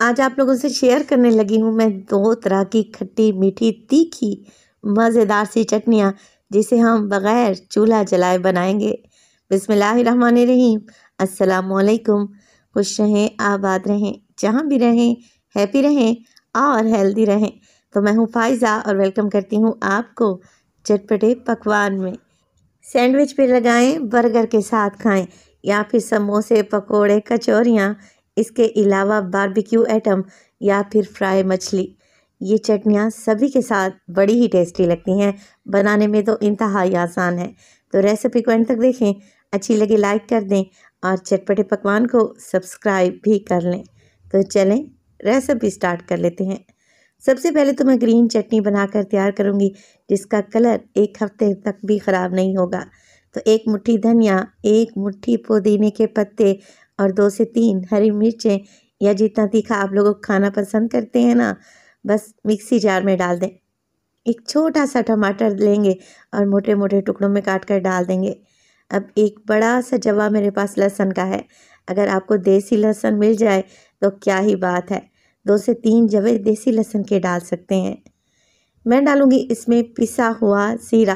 आज आप लोगों से शेयर करने लगी हूँ मैं दो तरह की खट्टी मीठी तीखी मज़ेदार सी चटनियाँ जिसे हम बग़ैर चूल्हा जलाए बनाएंगे बिसमीम असलकुम खुश रहें आबाद रहें जहाँ भी रहें हैप्पी रहें और हेल्दी रहें तो मैं हूँ फाइज़ा और वेलकम करती हूँ आपको चटपटे पकवान में सैंडविच पे लगाएं बर्गर के साथ खाएं या फिर समोसे पकोड़े कचौरियाँ इसके अलावा बारबेक्यू आइटम या फिर फ्राई मछली ये चटनियाँ सभी के साथ बड़ी ही टेस्टी लगती हैं बनाने में तो इंतहाई आसान है तो रेसिपी को एंड तक देखें अच्छी लगे लाइक कर दें और चटपटे पकवान को सब्सक्राइब भी कर लें तो चलें रेसिपी स्टार्ट कर लेते हैं सबसे पहले तो मैं ग्रीन चटनी बनाकर तैयार करूँगी जिसका कलर एक हफ्ते तक भी ख़राब नहीं होगा तो एक मुट्ठी धनिया एक मुट्ठी पुदीने के पत्ते और दो से तीन हरी मिर्चें या जितना तीखा आप लोगों को खाना पसंद करते हैं ना बस मिक्सी जार में डाल दें एक छोटा सा टमाटर लेंगे और मोटे मोटे टुकड़ों में काट कर डाल देंगे अब एक बड़ा सा जवा मेरे पास लहसुन का है अगर आपको देसी लहसुन मिल जाए तो क्या ही बात है दो से तीन जवे देसी लहसुन के डाल सकते हैं मैं डालूँगी इसमें पिसा हुआ ज़ीरा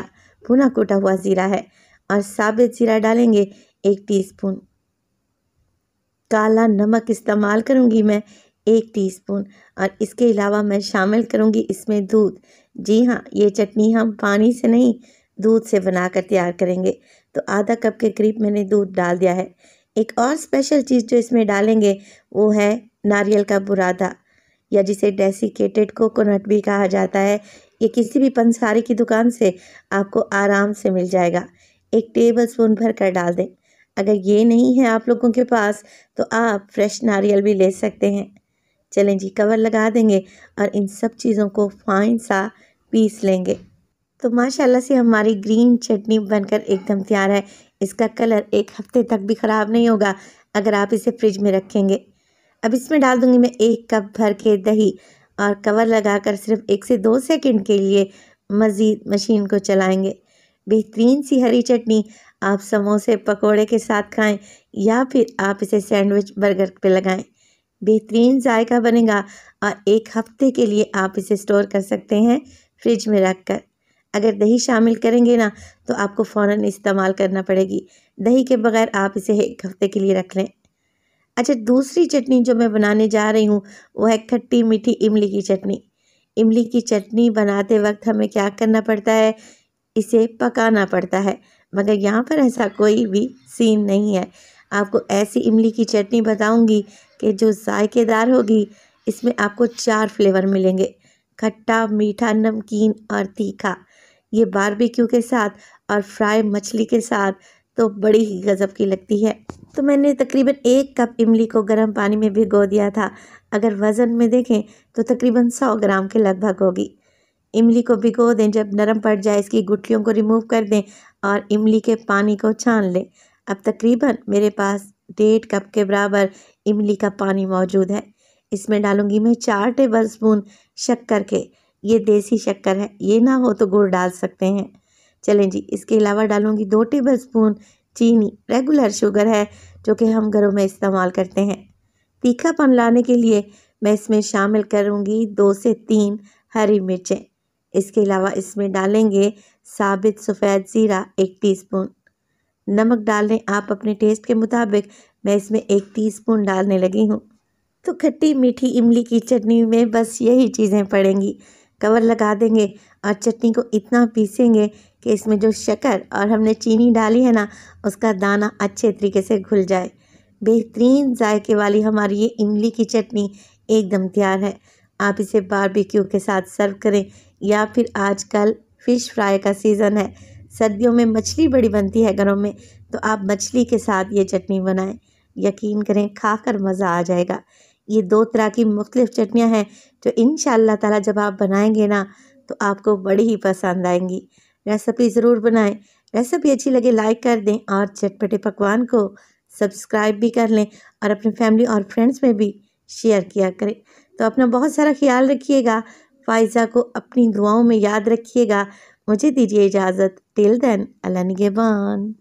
भुना कूटा हुआ ज़ीरा है और साबित ज़ीरा डालेंगे एक टीस्पून काला नमक इस्तेमाल करूँगी मैं एक टीस्पून और इसके अलावा मैं शामिल करूँगी इसमें दूध जी हाँ ये चटनी हम पानी से नहीं दूध से बना कर तैयार करेंगे तो आधा कप के करीब मैंने दूध डाल दिया है एक और स्पेशल चीज़ जो इसमें डालेंगे वो है नारियल का बुरादा या जिसे डेसिकेटेड कोकोनट भी कहा जाता है ये किसी भी पंसारी की दुकान से आपको आराम से मिल जाएगा एक टेबल स्पून भर कर डाल दें अगर ये नहीं है आप लोगों के पास तो आप फ्रेश नारियल भी ले सकते हैं चलें जी कवर लगा देंगे और इन सब चीज़ों को फाइन सा पीस लेंगे तो माशाल्लाह से हमारी ग्रीन चटनी बनकर एकदम तैयार है इसका कलर एक हफ्ते तक भी ख़राब नहीं होगा अगर आप इसे फ्रिज में रखेंगे अब इसमें डाल दूंगी मैं एक कप भर के दही और कवर लगाकर सिर्फ एक से दो सेकंड के लिए मज़ीद मशीन को चलाएंगे बेहतरीन सी हरी चटनी आप समोसे पकोड़े के साथ खाएं या फिर आप इसे सैंडविच बर्गर पे लगाएं बेहतरीन जायका बनेगा और एक हफ्ते के लिए आप इसे स्टोर कर सकते हैं फ्रिज में रख कर अगर दही शामिल करेंगे ना तो आपको फ़ौर इस्तेमाल करना पड़ेगी दही के बगैर आप इसे एक हफ़्ते के लिए रख लें अच्छा दूसरी चटनी जो मैं बनाने जा रही हूँ वो है खट्टी मीठी इमली की चटनी इमली की चटनी बनाते वक्त हमें क्या करना पड़ता है इसे पकाना पड़ता है मगर यहाँ पर ऐसा कोई भी सीन नहीं है आपको ऐसी इमली की चटनी बताऊंगी कि जो जायकेदार होगी इसमें आपको चार फ्लेवर मिलेंगे खट्टा मीठा नमकीन और तीखा ये बारबेक्यू के साथ और फ्राई मछली के साथ तो बड़ी ही गज़ब की लगती है तो मैंने तकरीबन एक कप इमली को गर्म पानी में भिगो दिया था अगर वज़न में देखें तो तकरीबन सौ ग्राम के लगभग होगी इमली को भिगो दें जब नरम पड़ जाए इसकी गुठलियों को रिमूव कर दें और इमली के पानी को छान लें अब तकरीबन मेरे पास डेढ़ कप के बराबर इमली का पानी मौजूद है इसमें डालूंगी मैं चार टेबल स्पून शक्कर के ये देसी शक्कर है ये ना हो तो गुड़ डाल सकते हैं चलें जी इसके अलावा डालूंगी दो टेबल स्पून चीनी रेगुलर शुगर है जो कि हम घरों में इस्तेमाल करते हैं तीखापन लाने के लिए मैं इसमें शामिल करूँगी दो से तीन हरी मिर्चें इसके अलावा इसमें डालेंगे साबित सफ़ेद ज़ीरा एक टीस्पून नमक डाल लें आप अपने टेस्ट के मुताबिक मैं इसमें एक टीस्पून डालने लगी हूँ तो खट्टी मीठी इमली की चटनी में बस यही चीज़ें पड़ेंगी कवर लगा देंगे और चटनी को इतना पीसेंगे कि इसमें जो शक्कर और हमने चीनी डाली है ना उसका दाना अच्छे तरीके से घुल जाए बेहतरीन जायके वाली हमारी ये इमली की चटनी एकदम तैयार है आप इसे बारबेक्यू के साथ सर्व करें या फिर आजकल फ़िश फ्राई का सीज़न है सर्दियों में मछली बड़ी बनती है घरों में तो आप मछली के साथ ये चटनी बनाएं यकीन करें खाकर मज़ा आ जाएगा ये दो तरह की मुख्तलिफ़ चटनियाँ हैं जो इन ताला जब आप बनाएंगे ना तो आपको बड़ी ही पसंद आएंगी रेसिपी ज़रूर बनाएं रेसिपी अच्छी लगे लाइक कर दें और चटपटे पकवान को सब्सक्राइब भी कर लें और अपनी फैमिली और फ्रेंड्स में भी शेयर किया करें तो अपना बहुत सारा ख्याल रखिएगा फाइजा को अपनी दुआओं में याद रखिएगा मुझे दीजिए इजाज़त टिल देन अल्लाह निगेबान